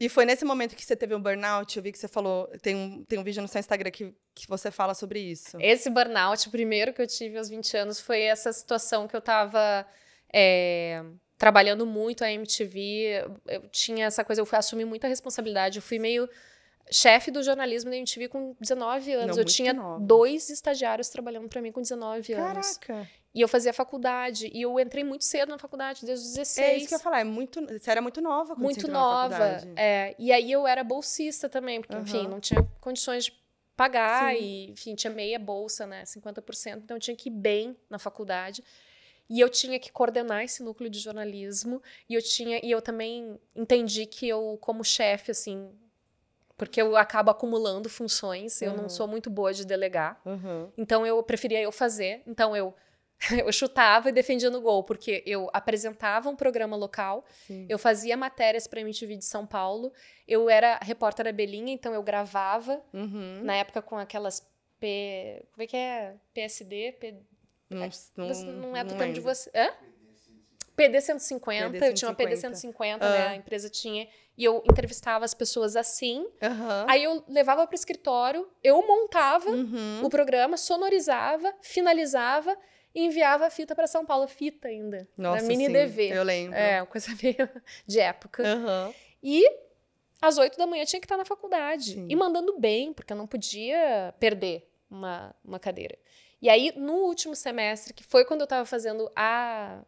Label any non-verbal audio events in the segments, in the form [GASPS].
E foi nesse momento que você teve um burnout, eu vi que você falou, tem um, tem um vídeo no seu Instagram que, que você fala sobre isso. Esse burnout, o primeiro que eu tive aos 20 anos, foi essa situação que eu tava é, trabalhando muito a MTV, eu tinha essa coisa, eu fui muita responsabilidade, eu fui meio chefe do jornalismo da MTV com 19 anos. Não, eu tinha nova. dois estagiários trabalhando para mim com 19 Caraca. anos. Caraca. E eu fazia faculdade. E eu entrei muito cedo na faculdade, desde os 16. É isso que eu ia falar. É muito, você era muito nova quando Muito você nova. Na faculdade. é. E aí eu era bolsista também, porque, uhum. enfim, não tinha condições de pagar. Sim. E, enfim, tinha meia bolsa, né? 50%. Então eu tinha que ir bem na faculdade. E eu tinha que coordenar esse núcleo de jornalismo. E eu tinha. E eu também entendi que eu, como chefe, assim porque eu acabo acumulando funções, eu não uhum. sou muito boa de delegar. Uhum. Então eu preferia eu fazer. Então eu [LAUGHS] eu chutava e defendia no gol, porque eu apresentava um programa local, Sim. eu fazia matérias para a MTV de São Paulo, eu era repórter abelhinha, então eu gravava, uhum. na época com aquelas P... Como é que é? PSD? P... Não, é, não, não é do não de você... Hã? PD 150, PD 150, eu tinha uma PD 150, ah. né? A ah. empresa tinha e eu entrevistava as pessoas assim. Uhum. Aí eu levava para o escritório, eu montava uhum. o programa, sonorizava, finalizava e enviava a fita para São Paulo, fita ainda, Nossa, mini sim, DV. Eu lembro. É, uma coisa [LAUGHS] meio de época. Uhum. E às oito da manhã tinha que estar tá na faculdade sim. e mandando bem, porque eu não podia perder uma, uma cadeira. E aí, no último semestre, que foi quando eu estava fazendo a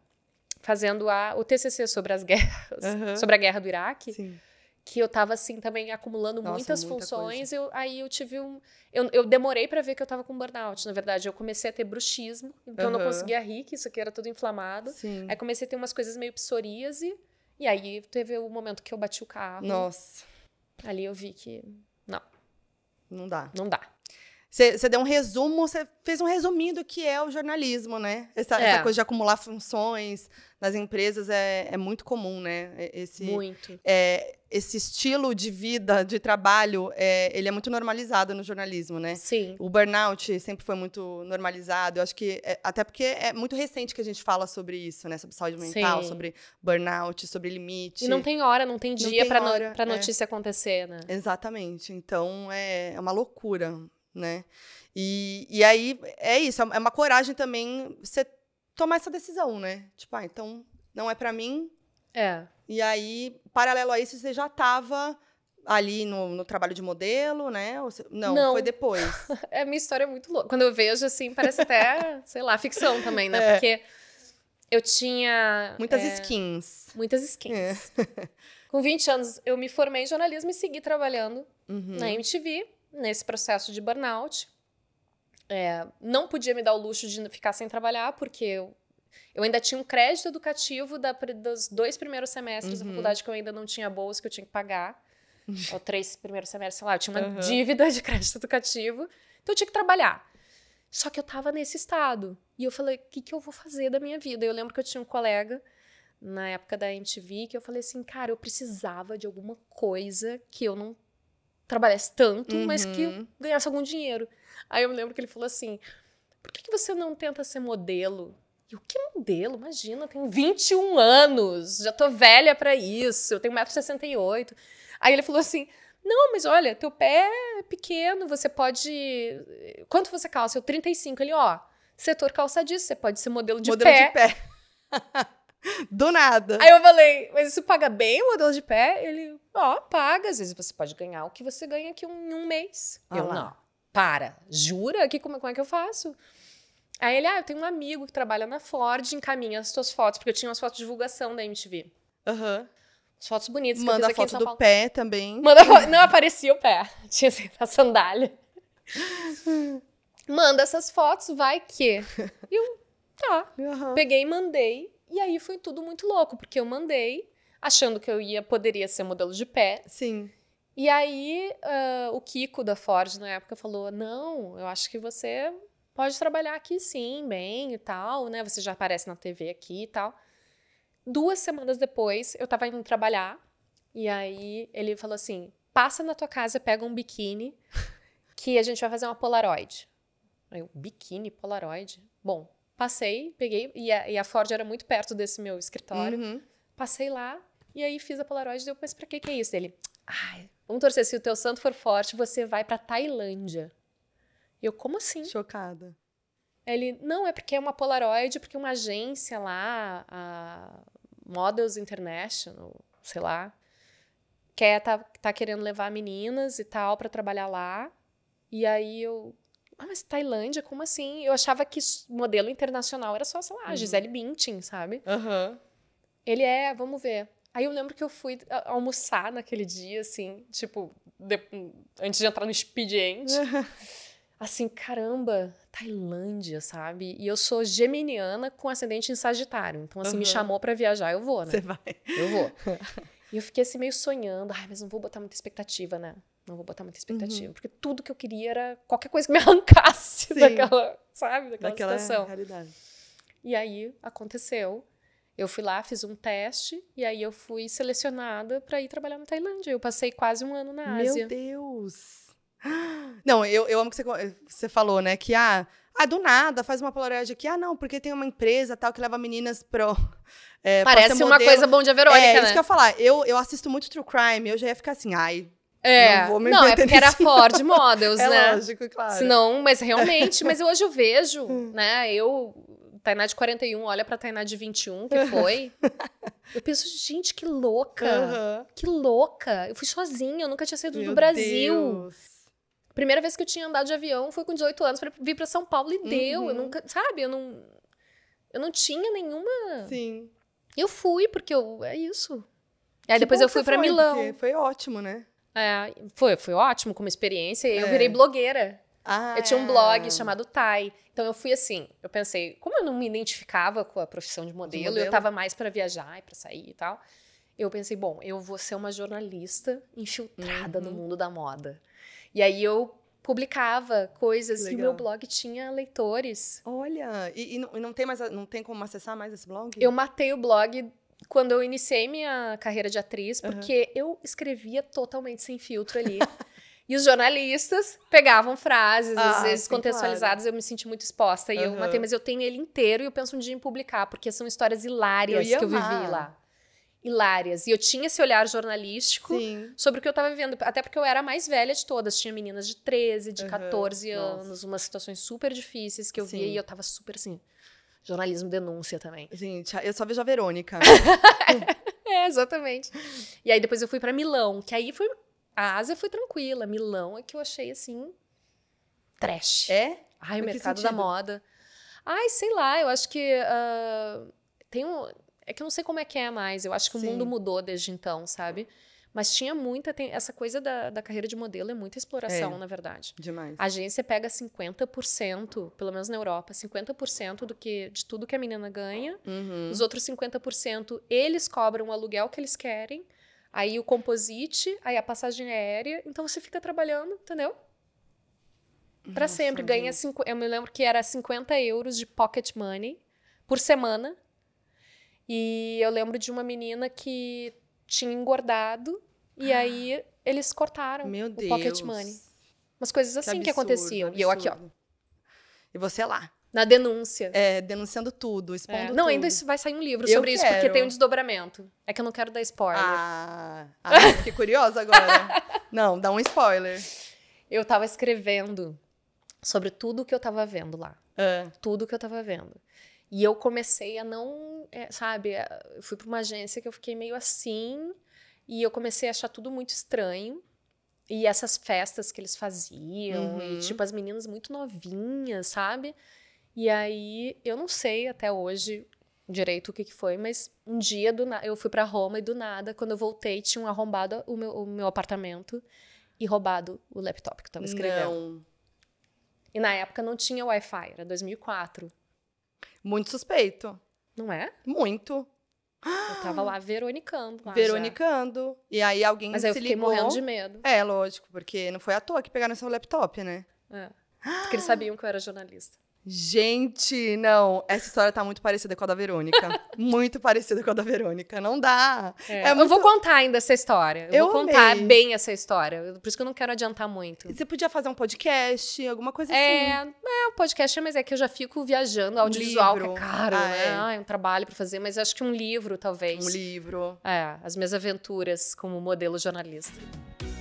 fazendo a, o TCC sobre as guerras, uhum. sobre a guerra do Iraque. Sim. Que eu tava assim também acumulando Nossa, muitas muita funções. Eu, aí eu tive um. Eu, eu demorei para ver que eu tava com burnout, na verdade. Eu comecei a ter bruxismo, então uhum. eu não conseguia rir, que isso aqui era tudo inflamado. Sim. Aí comecei a ter umas coisas meio psoríase. E aí teve o momento que eu bati o carro. Nossa. Ali eu vi que. Não. Não dá. Não dá. Você deu um resumo, você fez um resumindo do que é o jornalismo, né? Essa, é. essa, coisa de acumular funções nas empresas é, é muito comum, né? Esse, muito. É, esse estilo de vida, de trabalho, é, ele é muito normalizado no jornalismo, né? Sim. O burnout sempre foi muito normalizado. Eu acho que, é, até porque é muito recente que a gente fala sobre isso, né? Sobre saúde mental, Sim. sobre burnout, sobre limite. E não tem hora, não tem dia para no, né? notícia acontecer, né? Exatamente. Então, é, é uma loucura né? E, e aí é isso, é uma coragem também você tomar essa decisão, né? Tipo, ah, então não é para mim. É. E aí, paralelo a isso, você já tava ali no, no trabalho de modelo, né? Você, não, não, foi depois. [LAUGHS] é, a minha história é muito louca. Quando eu vejo, assim, parece até, [LAUGHS] sei lá, ficção também, né? É. Porque eu tinha... Muitas é, skins. Muitas skins. É. [LAUGHS] Com 20 anos, eu me formei em jornalismo e segui trabalhando uhum. na MTV nesse processo de burnout. É, não podia me dar o luxo de ficar sem trabalhar, porque eu, eu ainda tinha um crédito educativo da, dos dois primeiros semestres uhum. da faculdade que eu ainda não tinha bolsa, que eu tinha que pagar. [LAUGHS] ou três primeiros semestres, sei lá, eu tinha uma uhum. dívida de crédito educativo. Então eu tinha que trabalhar. Só que eu tava nesse estado. E eu falei, o que, que eu vou fazer da minha vida? Eu lembro que eu tinha um colega na época da MTV que eu falei assim, cara, eu precisava de alguma coisa que eu não trabalhasse tanto, uhum. mas que uhum. ganhasse algum dinheiro. Aí eu me lembro que ele falou assim: por que, que você não tenta ser modelo? E o que modelo? Imagina, eu tenho 21 anos, já tô velha para isso, eu tenho 1,68m. Aí ele falou assim: não, mas olha, teu pé é pequeno, você pode. Quanto você calça? Eu 35. Ele, ó, setor calçadista, você pode ser modelo de modelo pé. Modelo de pé. [LAUGHS] Do nada. Aí eu falei, mas isso paga bem o modelo de pé? Ele, Ó, paga, às vezes você pode ganhar o que você ganha aqui em um mês. Ah, eu lá. não. Para. Jura? Que, como, como é que eu faço? Aí ele, ah, eu tenho um amigo que trabalha na Ford, encaminha as tuas fotos, porque eu tinha umas fotos de divulgação da MTV. Aham. Uhum. As fotos bonitas Manda eu fiz aqui foto do Paulo. pé também. Manda fo... Não aparecia o pé. [LAUGHS] Tinha assim, a sandália. [LAUGHS] Manda essas fotos, vai que. [LAUGHS] E eu, tá. Uhum. Peguei e mandei. E aí foi tudo muito louco, porque eu mandei achando que eu ia poderia ser modelo de pé. Sim. E aí uh, o Kiko da Ford na época falou: não, eu acho que você pode trabalhar aqui sim, bem e tal, né? Você já aparece na TV aqui e tal. Duas semanas depois, eu tava indo trabalhar, e aí ele falou assim: passa na tua casa, pega um biquíni, que a gente vai fazer uma Polaroid. Aí eu, biquíni, Polaroid? Bom, passei, peguei, e a, e a, Ford era muito perto desse meu escritório. Uhum. Passei lá, e aí fiz a Polaroid e eu, mas pra que que é isso? Ele, ai, vamos torcer, se o teu santo for forte, você vai pra Tailândia. Eu, como assim? Chocada. Ele, não, é porque é uma Polaroid, porque uma agência lá, a Models International, sei lá, quer tá, tá querendo levar meninas e tal para trabalhar lá. E aí eu, ah, mas Tailândia, como assim? Eu achava que modelo internacional era só, sei lá, uhum. Gisele Bündchen, sabe? Uhum. Ele é, vamos ver. Aí eu lembro que eu fui almoçar naquele dia, assim, tipo, de, antes de entrar no expediente. [LAUGHS] assim, caramba, Tailândia, sabe? E eu sou geminiana com ascendente em Sagitário. Então, assim, uhum. me chamou para viajar, eu vou, né? Você vai. Eu vou. [LAUGHS] e eu fiquei assim meio sonhando, ai, mas não vou botar muita expectativa, né? Não vou botar muita uhum. expectativa, uhum. porque tudo que eu queria era qualquer coisa que me [LAUGHS] arrancasse Sim. daquela, sabe, daquela, daquela situação. realidade. E aí aconteceu. Eu fui lá, fiz um teste e aí eu fui selecionada para ir trabalhar na Tailândia. Eu passei quase um ano na Ásia. Meu Deus! [GASPS] Não, eu, eu amo que você, você falou, né? Que ah, ah, do nada, faz uma Polaroid aqui. Ah, não, porque tem uma empresa tal que leva meninas pro. [LAUGHS] É, Parece uma coisa bom de a Verônica. É, né? isso que eu ia falar. Eu, eu assisto muito True Crime, eu já ia ficar assim, ai, é. Não, vou me não é porque era [LAUGHS] Ford Models, é né? Lógico, claro. Senão, mas realmente, mas hoje eu vejo, [LAUGHS] né? Eu Tainá de 41 olha pra Tainá de 21, que foi. eu penso, gente, que louca. Uhum. Que louca. Eu fui sozinha, eu nunca tinha saído Meu do Brasil. Deus. Primeira vez que eu tinha andado de avião foi com 18 anos, para vir pra São Paulo e uhum. deu. Eu uhum. nunca, sabe, eu não. Eu não tinha nenhuma. Sim. Eu fui, porque eu. É isso. Aí que depois eu fui para Milão. Foi ótimo, né? É, foi, foi ótimo como experiência. Eu é. virei blogueira. Ah, eu tinha um blog é. chamado Tai. Então eu fui assim, eu pensei, como eu não me identificava com a profissão de modelo, modelo. eu estava mais para viajar e para sair e tal. Eu pensei, bom, eu vou ser uma jornalista infiltrada uhum. no mundo da moda. E aí eu publicava coisas Legal. e o meu blog tinha leitores. Olha, e, e, não, e, não, tem mais, não tem como acessar mais esse blog? Eu matei o blog quando eu iniciei minha carreira de atriz, porque uhum. eu escrevia totalmente sem filtro ali. [LAUGHS] E os jornalistas pegavam frases, ah, às vezes sim, contextualizadas, claro. eu me senti muito exposta. E uhum. eu matei, mas eu tenho ele inteiro e eu penso um dia em publicar, porque são histórias hilárias eu que eu vivi lá. Hilárias. E eu tinha esse olhar jornalístico sim. sobre o que eu estava vivendo. Até porque eu era a mais velha de todas. Tinha meninas de 13, de uhum. 14 anos, umas situações super difíceis que eu sim. via e eu estava super assim. Jornalismo denúncia também. Gente, eu só vejo a Verônica. [LAUGHS] É, exatamente. E aí depois eu fui para Milão, que aí foi a Ásia foi tranquila, Milão é que eu achei assim. Trash. É? Ai, o mercado da moda. Ai, sei lá, eu acho que. Uh, tem um. É que eu não sei como é que é mais. Eu acho que Sim. o mundo mudou desde então, sabe? Mas tinha muita. Tem, essa coisa da, da carreira de modelo é muita exploração, é, na verdade. Demais. A agência pega 50%, pelo menos na Europa, 50% do que, de tudo que a menina ganha. Uhum. Os outros 50%, eles cobram o aluguel que eles querem aí o composite, aí a passagem aérea. Então você fica trabalhando, entendeu? Para sempre. Ganha cinco, eu me lembro que era 50 euros de pocket money por semana. E eu lembro de uma menina que tinha engordado e ah, aí eles cortaram Meu Deus. o pocket money. Umas coisas assim que, absurdo, que aconteciam. Absurdo. E eu aqui, ó. E você lá. Na denúncia. É, denunciando tudo, expondo é. Não, ainda isso vai sair um livro eu sobre quero. isso, porque tem um desdobramento. É que eu não quero dar spoiler. Ah, ah fiquei curiosa agora. [LAUGHS] não, dá um spoiler. Eu tava escrevendo sobre tudo que eu tava vendo lá. É. Tudo que eu tava vendo. E eu comecei a não, é, sabe, é, eu fui para uma agência que eu fiquei meio assim, e eu comecei a achar tudo muito estranho. E essas festas que eles faziam, uhum. e tipo, as meninas muito novinhas, sabe? E aí, eu não sei até hoje direito o que, que foi, mas um dia do eu fui para Roma e do nada, quando eu voltei, tinham arrombado o meu, o meu apartamento e roubado o laptop que eu tava escrevendo. Não. E na época não tinha Wi-Fi, era 2004. Muito suspeito. Não é? Muito. Eu tava lá veronicando. Lá veronicando. Já. E aí alguém Mas se aí eu ligou. morrendo de medo. É, lógico, porque não foi à toa que pegaram seu laptop, né? É. Porque eles sabiam que eu era jornalista. Gente, não, essa história tá muito parecida com a da Verônica. [LAUGHS] muito parecida com a da Verônica. Não dá. É, é muito... Eu vou contar ainda essa história. Eu, eu vou contar amei. bem essa história. Por isso que eu não quero adiantar muito. Você podia fazer um podcast, alguma coisa é, assim. É, um podcast, mas é que eu já fico viajando. Audiovisual, que é caro, ah, né? É. Ah, é um trabalho para fazer, mas acho que um livro, talvez. Um livro. É, as minhas aventuras como modelo jornalista.